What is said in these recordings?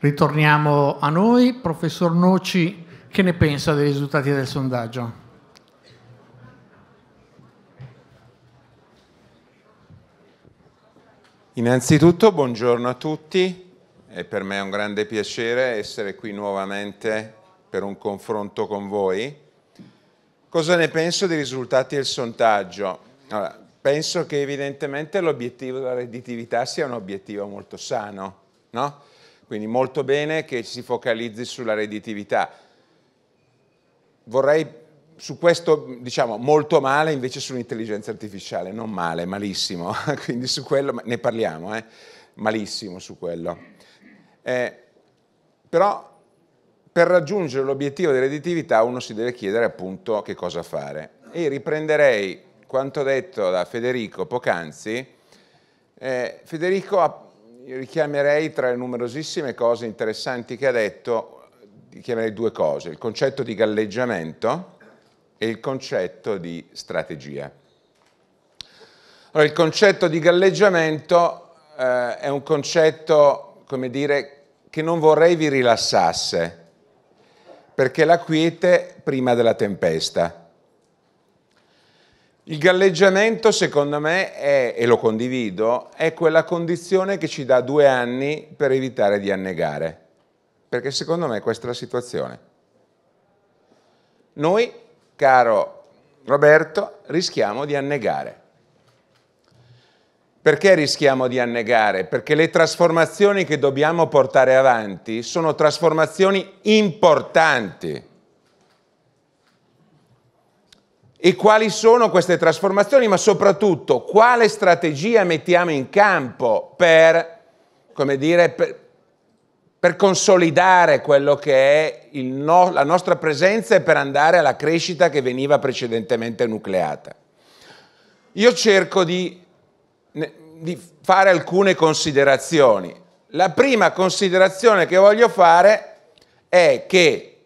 Ritorniamo a noi. Professor Noci, che ne pensa dei risultati del sondaggio? Innanzitutto buongiorno a tutti, è per me un grande piacere essere qui nuovamente per un confronto con voi. Cosa ne penso dei risultati del sondaggio? Allora, penso che evidentemente l'obiettivo della redditività sia un obiettivo molto sano, no? Quindi molto bene che si focalizzi sulla redditività. Vorrei su questo diciamo molto male invece sull'intelligenza artificiale, non male, malissimo, quindi su quello ne parliamo, eh? malissimo su quello. Eh, però per raggiungere l'obiettivo di redditività uno si deve chiedere appunto che cosa fare. E riprenderei quanto detto da Federico poc'anzi. Eh, Federico ha richiamerei tra le numerosissime cose interessanti che ha detto, richiamerei due cose, il concetto di galleggiamento e il concetto di strategia. Allora, il concetto di galleggiamento eh, è un concetto, come dire, che non vorrei vi rilassasse, perché la quiete prima della tempesta. Il galleggiamento, secondo me, è, e lo condivido, è quella condizione che ci dà due anni per evitare di annegare. Perché secondo me questa è la situazione. Noi, caro Roberto, rischiamo di annegare. Perché rischiamo di annegare? Perché le trasformazioni che dobbiamo portare avanti sono trasformazioni importanti e quali sono queste trasformazioni, ma soprattutto quale strategia mettiamo in campo per, dire, per, per consolidare quello che è no, la nostra presenza e per andare alla crescita che veniva precedentemente nucleata. Io cerco di, di fare alcune considerazioni. La prima considerazione che voglio fare è che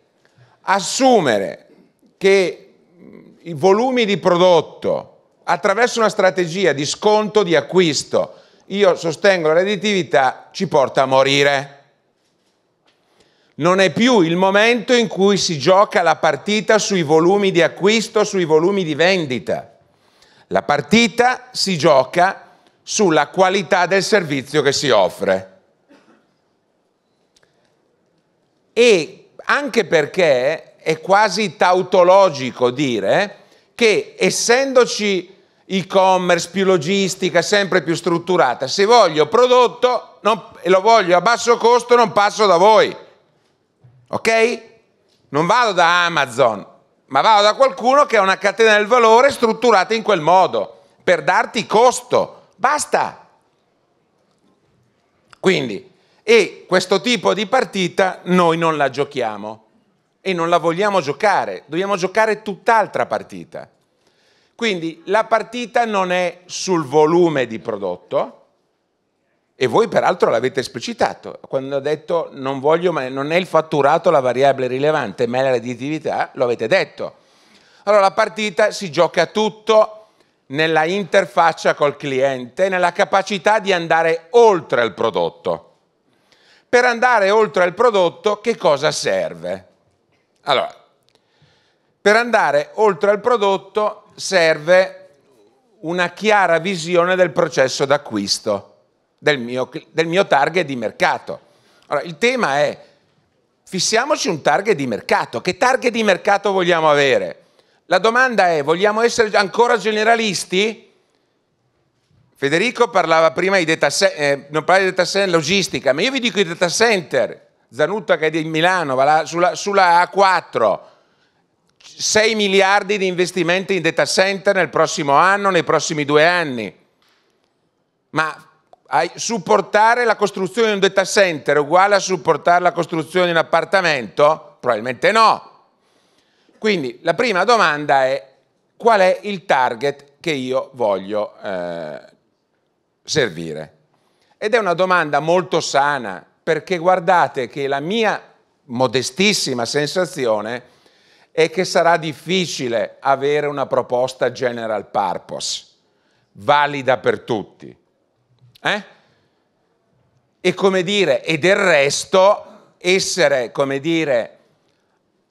assumere che i volumi di prodotto attraverso una strategia di sconto di acquisto, io sostengo la redditività, ci porta a morire. Non è più il momento in cui si gioca la partita sui volumi di acquisto, sui volumi di vendita. La partita si gioca sulla qualità del servizio che si offre. E anche perché è quasi tautologico dire che essendoci e-commerce più logistica, sempre più strutturata, se voglio prodotto e lo voglio a basso costo non passo da voi. Ok? Non vado da Amazon, ma vado da qualcuno che ha una catena del valore strutturata in quel modo, per darti costo. Basta. Quindi, e questo tipo di partita noi non la giochiamo e non la vogliamo giocare, dobbiamo giocare tutt'altra partita. Quindi la partita non è sul volume di prodotto, e voi peraltro l'avete esplicitato, quando ho detto non, voglio, non è il fatturato la variabile rilevante, ma è la redditività, lo avete detto. Allora la partita si gioca tutto nella interfaccia col cliente, nella capacità di andare oltre il prodotto. Per andare oltre il prodotto che cosa serve? Allora, per andare oltre al prodotto serve una chiara visione del processo d'acquisto del mio, del mio target di mercato. Allora, il tema è fissiamoci un target di mercato. Che target di mercato vogliamo avere? La domanda è, vogliamo essere ancora generalisti? Federico parlava prima di data, eh, non parlava di data center logistica, ma io vi dico i data center. Zanutta che è di Milano, va là, sulla, sulla A4, 6 miliardi di investimenti in data center nel prossimo anno, nei prossimi due anni. Ma supportare la costruzione di un data center è uguale a supportare la costruzione di un appartamento? Probabilmente no. Quindi la prima domanda è qual è il target che io voglio eh, servire? Ed è una domanda molto sana, perché guardate che la mia modestissima sensazione è che sarà difficile avere una proposta general purpose, valida per tutti. Eh? E come dire, e del resto essere, come dire,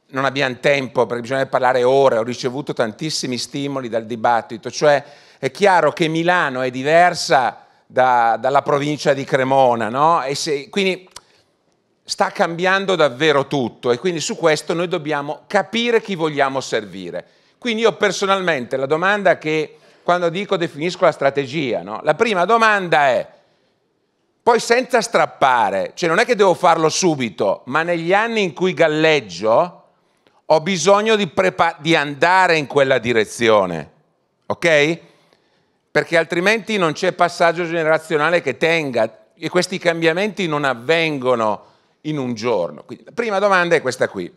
non abbiamo tempo perché bisogna parlare ore, ho ricevuto tantissimi stimoli dal dibattito, cioè è chiaro che Milano è diversa da, dalla provincia di Cremona, no? se, quindi sta cambiando davvero tutto e quindi su questo noi dobbiamo capire chi vogliamo servire. Quindi io personalmente la domanda che quando dico definisco la strategia, no? la prima domanda è, poi senza strappare, cioè non è che devo farlo subito, ma negli anni in cui galleggio ho bisogno di, di andare in quella direzione, ok? perché altrimenti non c'è passaggio generazionale che tenga e questi cambiamenti non avvengono in un giorno. Quindi la prima domanda è questa qui.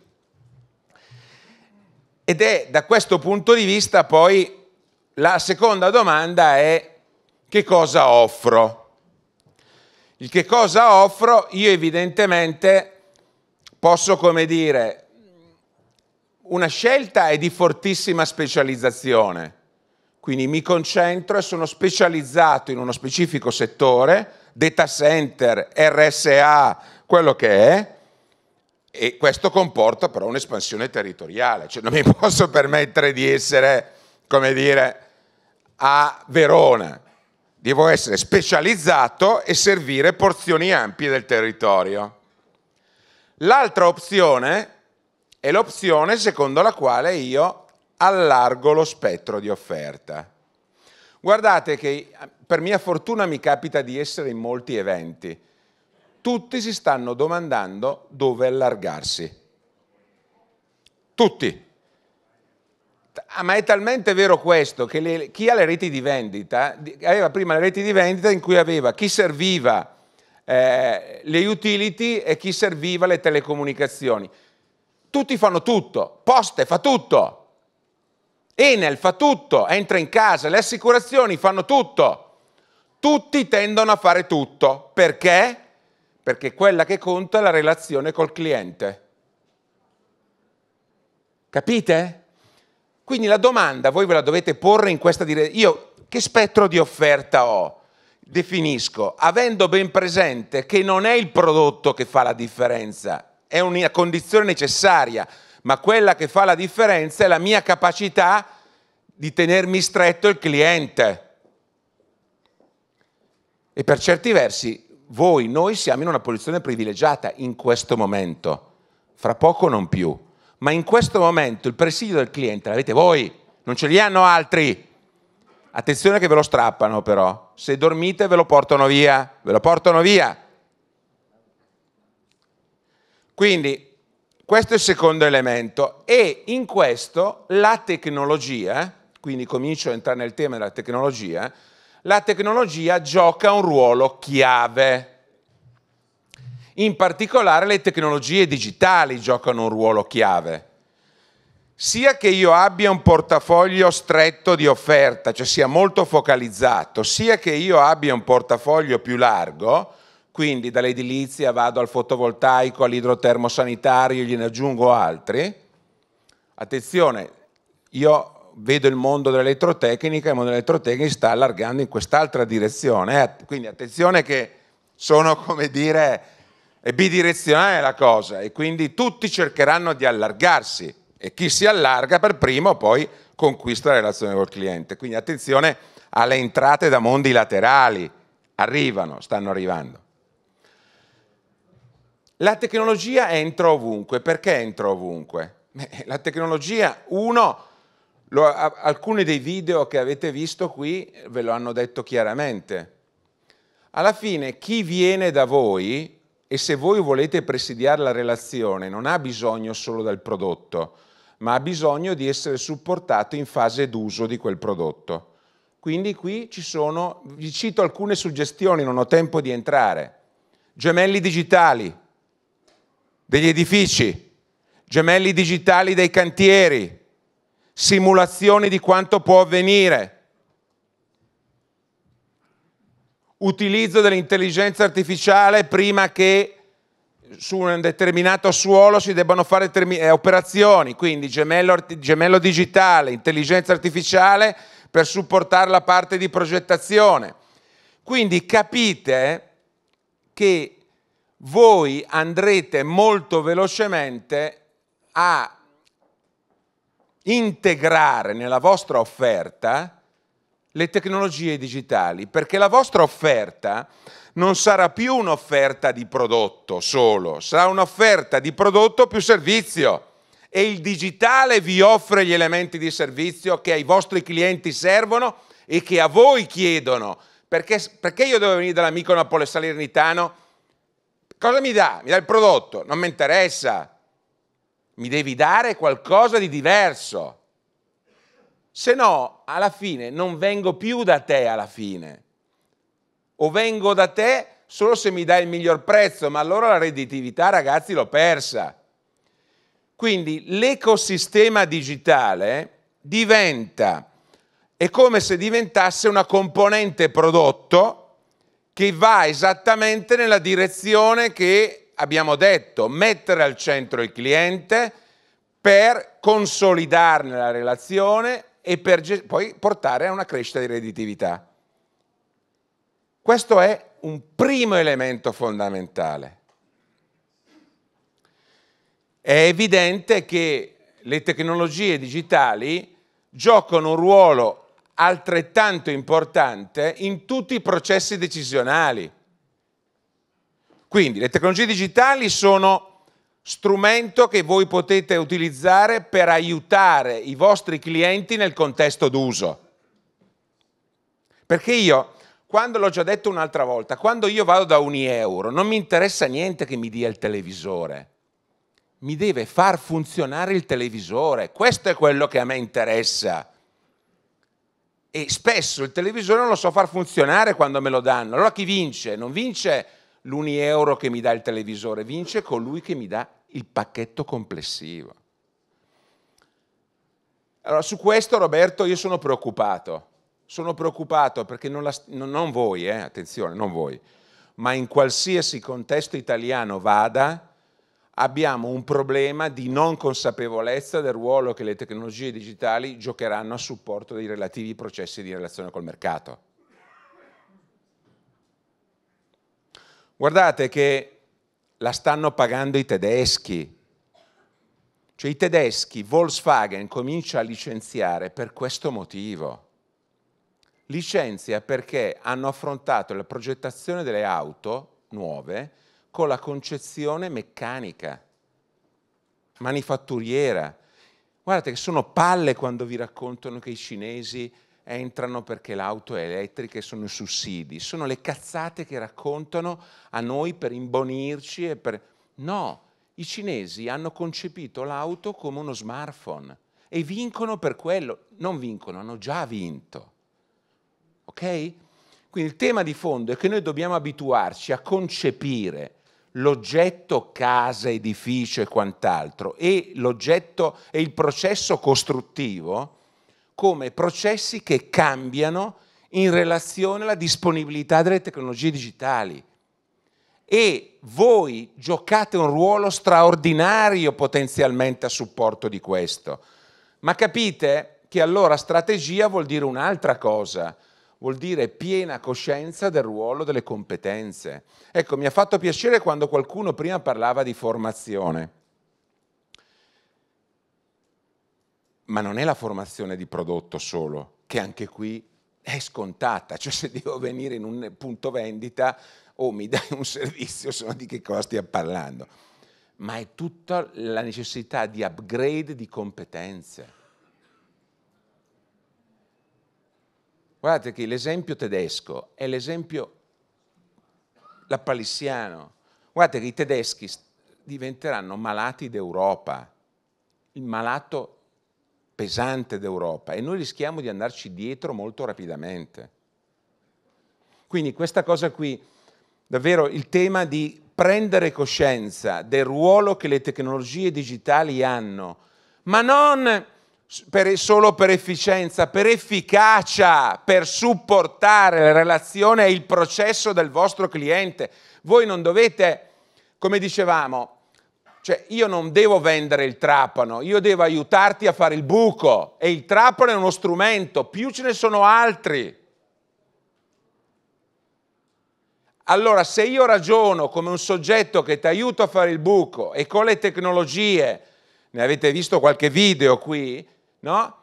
Ed è da questo punto di vista poi la seconda domanda è che cosa offro? Il che cosa offro io evidentemente posso come dire una scelta è di fortissima specializzazione quindi mi concentro e sono specializzato in uno specifico settore, data center, RSA, quello che è, e questo comporta però un'espansione territoriale, cioè non mi posso permettere di essere, come dire, a Verona, devo essere specializzato e servire porzioni ampie del territorio. L'altra opzione è l'opzione secondo la quale io allargo lo spettro di offerta. Guardate che per mia fortuna mi capita di essere in molti eventi. Tutti si stanno domandando dove allargarsi. Tutti. Ah, ma è talmente vero questo che le, chi ha le reti di vendita aveva prima le reti di vendita in cui aveva chi serviva eh, le utility e chi serviva le telecomunicazioni. Tutti fanno tutto, Poste fa tutto. Enel fa tutto, entra in casa, le assicurazioni fanno tutto. Tutti tendono a fare tutto. Perché? Perché quella che conta è la relazione col cliente. Capite? Quindi la domanda voi ve la dovete porre in questa direzione. Io che spettro di offerta ho? Definisco, avendo ben presente che non è il prodotto che fa la differenza, è una condizione necessaria, ma quella che fa la differenza è la mia capacità di tenermi stretto il cliente. E per certi versi voi, noi siamo in una posizione privilegiata in questo momento, fra poco non più, ma in questo momento il presidio del cliente l'avete voi, non ce li hanno altri. Attenzione che ve lo strappano però, se dormite ve lo portano via, ve lo portano via. Quindi questo è il secondo elemento e in questo la tecnologia, quindi comincio a entrare nel tema della tecnologia, la tecnologia gioca un ruolo chiave. In particolare le tecnologie digitali giocano un ruolo chiave. Sia che io abbia un portafoglio stretto di offerta, cioè sia molto focalizzato, sia che io abbia un portafoglio più largo, quindi dall'edilizia vado al fotovoltaico, all'idrotermosanitario, gliene aggiungo altri. Attenzione, io vedo il mondo dell'elettrotecnica, il mondo dell'elettrotecnica si sta allargando in quest'altra direzione. Eh. Quindi attenzione che sono, come dire, è bidirezionale la cosa e quindi tutti cercheranno di allargarsi e chi si allarga per primo poi conquista la relazione col cliente. Quindi attenzione alle entrate da mondi laterali, arrivano, stanno arrivando. La tecnologia entra ovunque. Perché entra ovunque? Eh, la tecnologia, uno, lo, alcuni dei video che avete visto qui eh, ve lo hanno detto chiaramente. Alla fine chi viene da voi e se voi volete presidiare la relazione non ha bisogno solo del prodotto, ma ha bisogno di essere supportato in fase d'uso di quel prodotto. Quindi qui ci sono, vi cito alcune suggestioni, non ho tempo di entrare. Gemelli digitali, degli edifici, gemelli digitali dei cantieri, simulazioni di quanto può avvenire, utilizzo dell'intelligenza artificiale prima che su un determinato suolo si debbano fare eh, operazioni, quindi gemello, gemello digitale, intelligenza artificiale per supportare la parte di progettazione. Quindi capite che voi andrete molto velocemente a integrare nella vostra offerta le tecnologie digitali, perché la vostra offerta non sarà più un'offerta di prodotto solo, sarà un'offerta di prodotto più servizio e il digitale vi offre gli elementi di servizio che ai vostri clienti servono e che a voi chiedono. Perché, perché io devo venire dall'amico Napole Salernitano Cosa mi dà? Mi dà il prodotto, non mi interessa. Mi devi dare qualcosa di diverso. Se no, alla fine non vengo più da te alla fine. O vengo da te solo se mi dai il miglior prezzo, ma allora la redditività, ragazzi, l'ho persa. Quindi l'ecosistema digitale diventa, è come se diventasse una componente prodotto che va esattamente nella direzione che abbiamo detto, mettere al centro il cliente per consolidarne la relazione e per poi portare a una crescita di redditività. Questo è un primo elemento fondamentale. È evidente che le tecnologie digitali giocano un ruolo altrettanto importante in tutti i processi decisionali. Quindi le tecnologie digitali sono strumento che voi potete utilizzare per aiutare i vostri clienti nel contesto d'uso. Perché io, quando l'ho già detto un'altra volta, quando io vado da euro, non mi interessa niente che mi dia il televisore. Mi deve far funzionare il televisore. Questo è quello che a me interessa e spesso il televisore non lo so far funzionare quando me lo danno. Allora chi vince? Non vince l'uni euro che mi dà il televisore, vince colui che mi dà il pacchetto complessivo. Allora su questo Roberto io sono preoccupato, sono preoccupato perché non, la, non voi, eh, attenzione, non voi, ma in qualsiasi contesto italiano vada, abbiamo un problema di non consapevolezza del ruolo che le tecnologie digitali giocheranno a supporto dei relativi processi di relazione col mercato. Guardate che la stanno pagando i tedeschi. Cioè i tedeschi, Volkswagen comincia a licenziare per questo motivo. Licenzia perché hanno affrontato la progettazione delle auto nuove con la concezione meccanica, manifatturiera. Guardate che sono palle quando vi raccontano che i cinesi entrano perché l'auto è elettrica e sono i sussidi. Sono le cazzate che raccontano a noi per imbonirci e per... No, i cinesi hanno concepito l'auto come uno smartphone e vincono per quello. Non vincono, hanno già vinto. Ok? Quindi il tema di fondo è che noi dobbiamo abituarci a concepire l'oggetto casa, edificio e quant'altro e l'oggetto e il processo costruttivo come processi che cambiano in relazione alla disponibilità delle tecnologie digitali. E voi giocate un ruolo straordinario potenzialmente a supporto di questo. Ma capite che allora strategia vuol dire un'altra cosa vuol dire piena coscienza del ruolo, delle competenze. Ecco, mi ha fatto piacere quando qualcuno prima parlava di formazione. Ma non è la formazione di prodotto solo, che anche qui è scontata, cioè se devo venire in un punto vendita o oh, mi dai un servizio, se no di che cosa stiamo parlando. Ma è tutta la necessità di upgrade di competenze. Guardate che l'esempio tedesco è l'esempio lappalissiano. Guardate che i tedeschi diventeranno malati d'Europa, il malato pesante d'Europa e noi rischiamo di andarci dietro molto rapidamente. Quindi questa cosa qui, davvero il tema di prendere coscienza del ruolo che le tecnologie digitali hanno, ma non per, solo per efficienza, per efficacia, per supportare la relazione e il processo del vostro cliente. Voi non dovete, come dicevamo, cioè io non devo vendere il trapano, io devo aiutarti a fare il buco e il trapano è uno strumento, più ce ne sono altri. Allora se io ragiono come un soggetto che ti aiuta a fare il buco e con le tecnologie ne avete visto qualche video qui, no?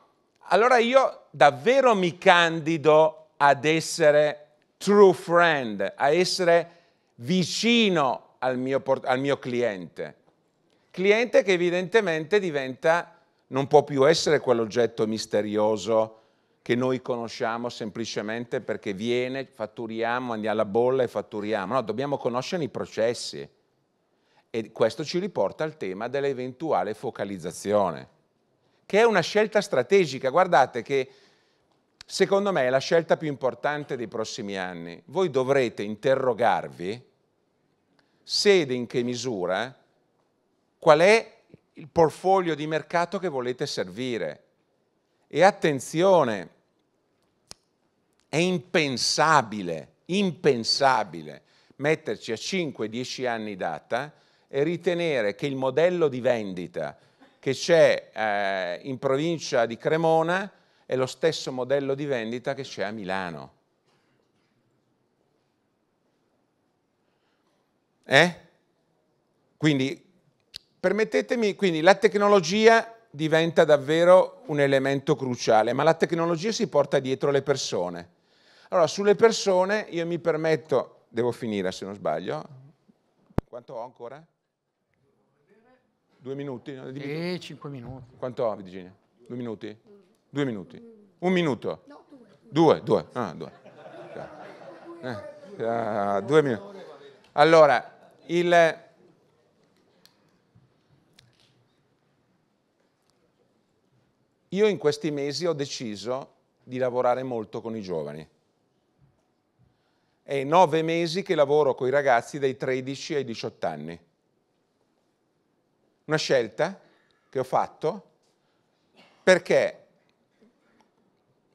Allora io davvero mi candido ad essere true friend, a essere vicino al mio, al mio cliente. Cliente che evidentemente diventa, non può più essere quell'oggetto misterioso che noi conosciamo semplicemente perché viene, fatturiamo, andiamo alla bolla e fatturiamo. No, dobbiamo conoscere i processi e questo ci riporta al tema dell'eventuale focalizzazione, che è una scelta strategica. Guardate che secondo me è la scelta più importante dei prossimi anni. Voi dovrete interrogarvi se ed in che misura qual è il portfolio di mercato che volete servire. E attenzione, è impensabile, impensabile metterci a 5-10 anni data e ritenere che il modello di vendita che c'è eh, in provincia di Cremona è lo stesso modello di vendita che c'è a Milano. Eh? Quindi, permettetemi, quindi la tecnologia diventa davvero un elemento cruciale, ma la tecnologia si porta dietro le persone. Allora, sulle persone io mi permetto, devo finire se non sbaglio, quanto ho ancora? Due minuti? No, dimmi. Eh, cinque minuti. Quanto ho, Virginia? Due minuti? Mm. Due minuti. Un minuto? No, due. Due, due. Ah, due. Eh, ah, due minuti. Allora, il... Io in questi mesi ho deciso di lavorare molto con i giovani. È nove mesi che lavoro con i ragazzi dai 13 ai 18 anni una scelta che ho fatto perché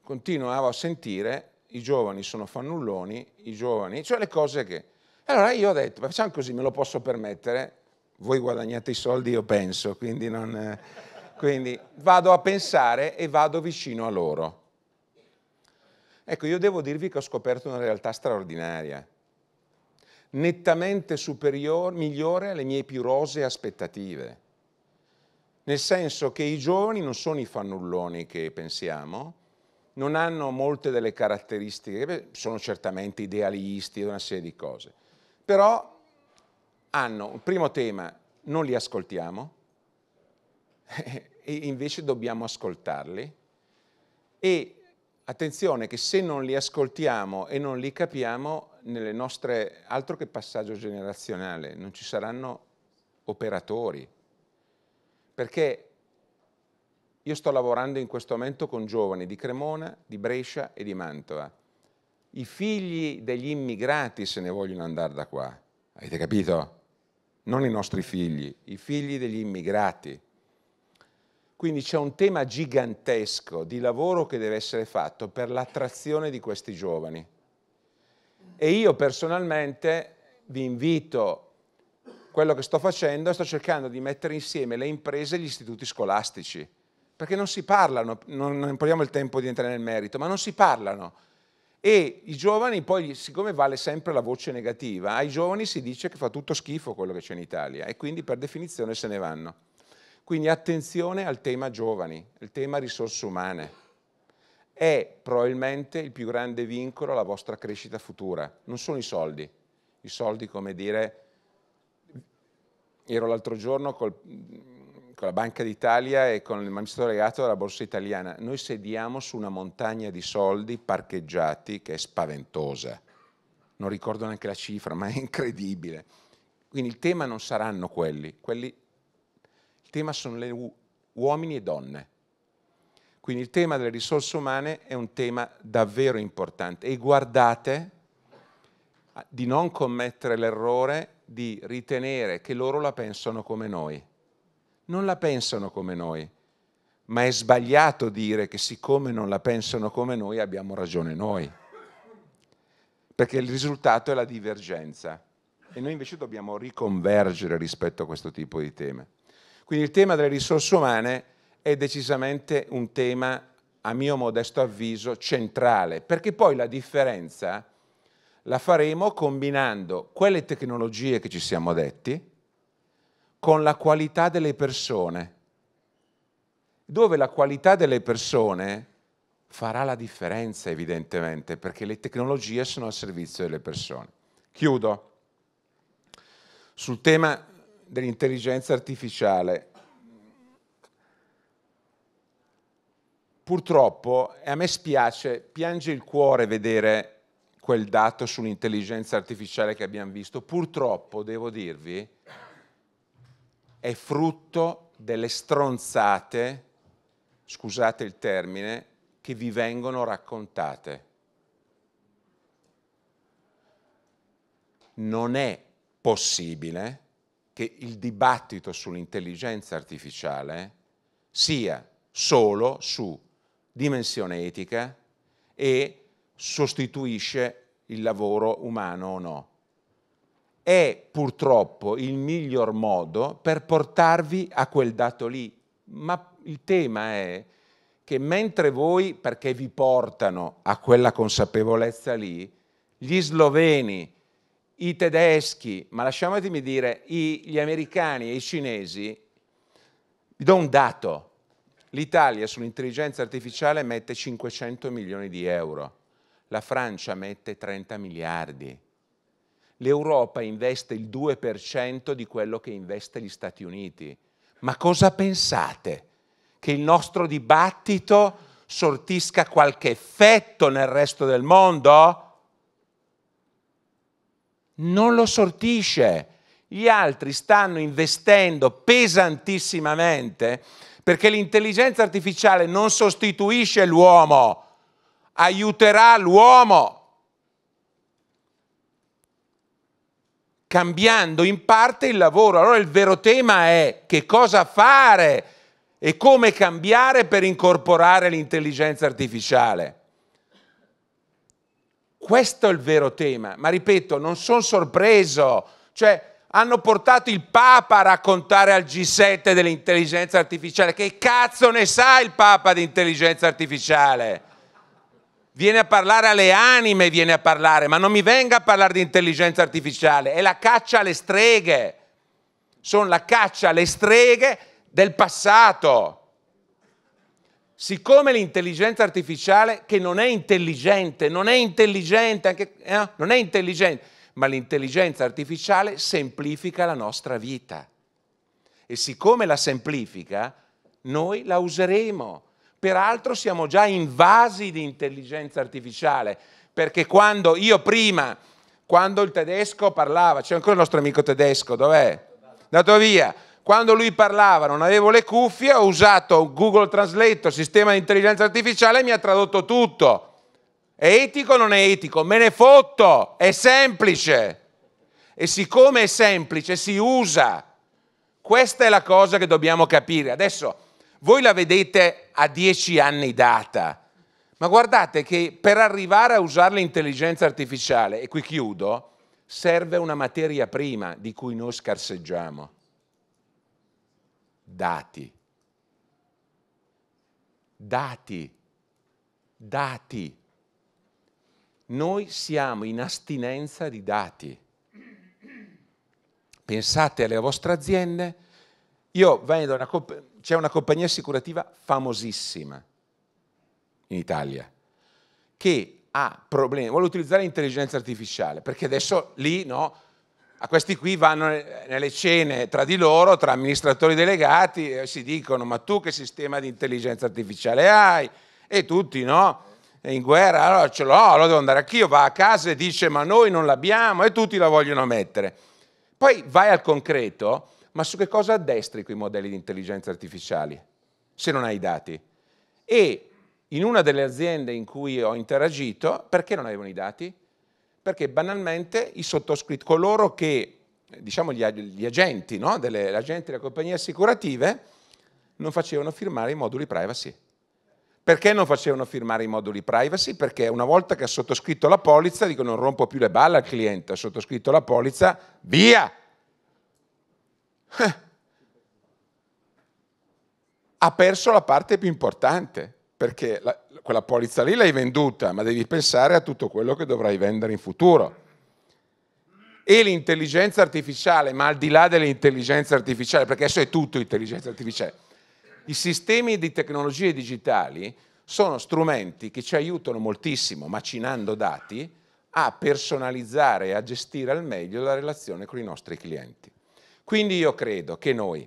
continuavo a sentire i giovani sono fannulloni, i giovani, cioè le cose che... Allora io ho detto, facciamo così, me lo posso permettere, voi guadagnate i soldi, io penso, quindi, non, quindi vado a pensare e vado vicino a loro. Ecco, io devo dirvi che ho scoperto una realtà straordinaria, nettamente superiore, migliore alle mie più rose aspettative nel senso che i giovani non sono i fannulloni che pensiamo, non hanno molte delle caratteristiche, sono certamente idealisti una serie di cose, però hanno un primo tema, non li ascoltiamo, e invece dobbiamo ascoltarli e attenzione che se non li ascoltiamo e non li capiamo, nelle nostre, altro che passaggio generazionale, non ci saranno operatori, perché io sto lavorando in questo momento con giovani di Cremona, di Brescia e di Mantova. I figli degli immigrati se ne vogliono andare da qua, avete capito? Non i nostri figli, i figli degli immigrati. Quindi c'è un tema gigantesco di lavoro che deve essere fatto per l'attrazione di questi giovani. E io personalmente vi invito quello che sto facendo è sto cercando di mettere insieme le imprese e gli istituti scolastici, perché non si parlano, non, non proviamo il tempo di entrare nel merito, ma non si parlano. E i giovani poi, siccome vale sempre la voce negativa, ai giovani si dice che fa tutto schifo quello che c'è in Italia e quindi per definizione se ne vanno. Quindi attenzione al tema giovani, il tema risorse umane. È probabilmente il più grande vincolo alla vostra crescita futura, non sono i soldi. I soldi, come dire, ero l'altro giorno col, con la Banca d'Italia e con il amministratore legato della Borsa Italiana. Noi sediamo su una montagna di soldi parcheggiati che è spaventosa. Non ricordo neanche la cifra, ma è incredibile. Quindi il tema non saranno quelli, quelli il tema sono le uomini e donne. Quindi il tema delle risorse umane è un tema davvero importante e guardate di non commettere l'errore di ritenere che loro la pensano come noi. Non la pensano come noi, ma è sbagliato dire che siccome non la pensano come noi abbiamo ragione noi, perché il risultato è la divergenza e noi invece dobbiamo riconvergere rispetto a questo tipo di tema. Quindi il tema delle risorse umane è decisamente un tema, a mio modesto avviso, centrale, perché poi la differenza la faremo combinando quelle tecnologie che ci siamo detti con la qualità delle persone, dove la qualità delle persone farà la differenza evidentemente, perché le tecnologie sono al servizio delle persone. Chiudo. Sul tema dell'intelligenza artificiale, purtroppo, e a me spiace, piange il cuore vedere quel dato sull'intelligenza artificiale che abbiamo visto, purtroppo, devo dirvi, è frutto delle stronzate, scusate il termine, che vi vengono raccontate. Non è possibile che il dibattito sull'intelligenza artificiale sia solo su dimensione etica e sostituisce il lavoro umano o no. È purtroppo il miglior modo per portarvi a quel dato lì, ma il tema è che mentre voi, perché vi portano a quella consapevolezza lì, gli sloveni, i tedeschi, ma lasciatemi dire, gli americani e i cinesi, vi do un dato, l'Italia sull'intelligenza artificiale mette 500 milioni di euro la Francia mette 30 miliardi. L'Europa investe il 2% di quello che investe gli Stati Uniti. Ma cosa pensate? Che il nostro dibattito sortisca qualche effetto nel resto del mondo? Non lo sortisce. Gli altri stanno investendo pesantissimamente perché l'intelligenza artificiale non sostituisce l'uomo, aiuterà l'uomo, cambiando in parte il lavoro. Allora il vero tema è che cosa fare e come cambiare per incorporare l'intelligenza artificiale. Questo è il vero tema, ma ripeto, non sono sorpreso, cioè hanno portato il Papa a raccontare al G7 dell'intelligenza artificiale, che cazzo ne sa il Papa di intelligenza artificiale? viene a parlare alle anime, viene a parlare, ma non mi venga a parlare di intelligenza artificiale, è la caccia alle streghe, sono la caccia alle streghe del passato. Siccome l'intelligenza artificiale, che non è intelligente, non è intelligente, anche, eh, non è intelligente, ma l'intelligenza artificiale semplifica la nostra vita. E siccome la semplifica, noi la useremo Peraltro siamo già invasi di intelligenza artificiale, perché quando io prima, quando il tedesco parlava, c'è ancora il nostro amico tedesco, dov'è? Andato via. Quando lui parlava non avevo le cuffie, ho usato Google Translate, sistema di intelligenza artificiale e mi ha tradotto tutto. È etico o non è etico? Me ne fotto, è semplice. E siccome è semplice, si usa. Questa è la cosa che dobbiamo capire. Adesso voi la vedete a dieci anni data, ma guardate che per arrivare a usare l'intelligenza artificiale, e qui chiudo, serve una materia prima di cui noi scarseggiamo. Dati. Dati. Dati. Noi siamo in astinenza di dati. Pensate alle vostre aziende. Io vengo da una... C'è una compagnia assicurativa famosissima in Italia che ha problemi, vuole utilizzare l'intelligenza artificiale, perché adesso lì no, a questi qui vanno nelle cene tra di loro, tra amministratori delegati, e si dicono ma tu che sistema di intelligenza artificiale hai? E tutti no, e in guerra, allora ce l'ho, allora devo andare anch'io, va a casa e dice ma noi non l'abbiamo e tutti la vogliono mettere. Poi vai al concreto ma su che cosa addestri quei modelli di intelligenza artificiali, se non hai i dati? E in una delle aziende in cui ho interagito, perché non avevano i dati? Perché banalmente i sottoscritti, coloro che, diciamo gli, gli agenti, no? delle, agenti delle compagnie assicurative, non facevano firmare i moduli privacy. Perché non facevano firmare i moduli privacy? Perché una volta che ha sottoscritto la polizza, dico non rompo più le balle al cliente, ha sottoscritto la polizza, via! ha perso la parte più importante, perché la, quella polizza lì l'hai venduta, ma devi pensare a tutto quello che dovrai vendere in futuro. E l'intelligenza artificiale, ma al di là dell'intelligenza artificiale, perché adesso è tutto intelligenza artificiale, i sistemi di tecnologie digitali sono strumenti che ci aiutano moltissimo, macinando dati, a personalizzare e a gestire al meglio la relazione con i nostri clienti. Quindi io credo che noi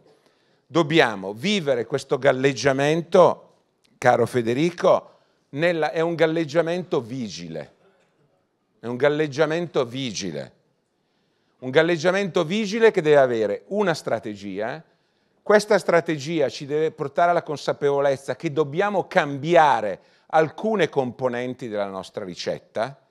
dobbiamo vivere questo galleggiamento, caro Federico, nella, è un galleggiamento vigile, è un galleggiamento vigile, un galleggiamento vigile che deve avere una strategia, questa strategia ci deve portare alla consapevolezza che dobbiamo cambiare alcune componenti della nostra ricetta.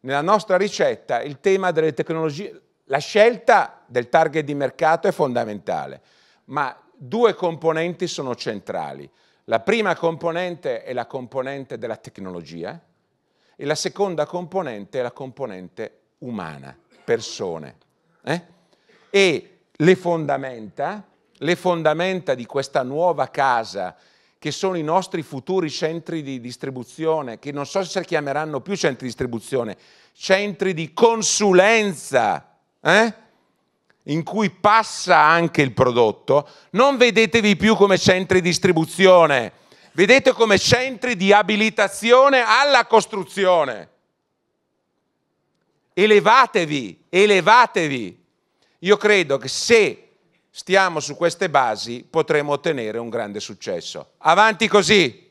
Nella nostra ricetta il tema delle tecnologie, la scelta del target di mercato è fondamentale, ma due componenti sono centrali. La prima componente è la componente della tecnologia e la seconda componente è la componente umana, persone. Eh? E le fondamenta, le fondamenta di questa nuova casa che sono i nostri futuri centri di distribuzione, che non so se chiameranno più centri di distribuzione, centri di consulenza eh? in cui passa anche il prodotto, non vedetevi più come centri di distribuzione, vedete come centri di abilitazione alla costruzione. Elevatevi, elevatevi. Io credo che se stiamo su queste basi potremo ottenere un grande successo. Avanti così.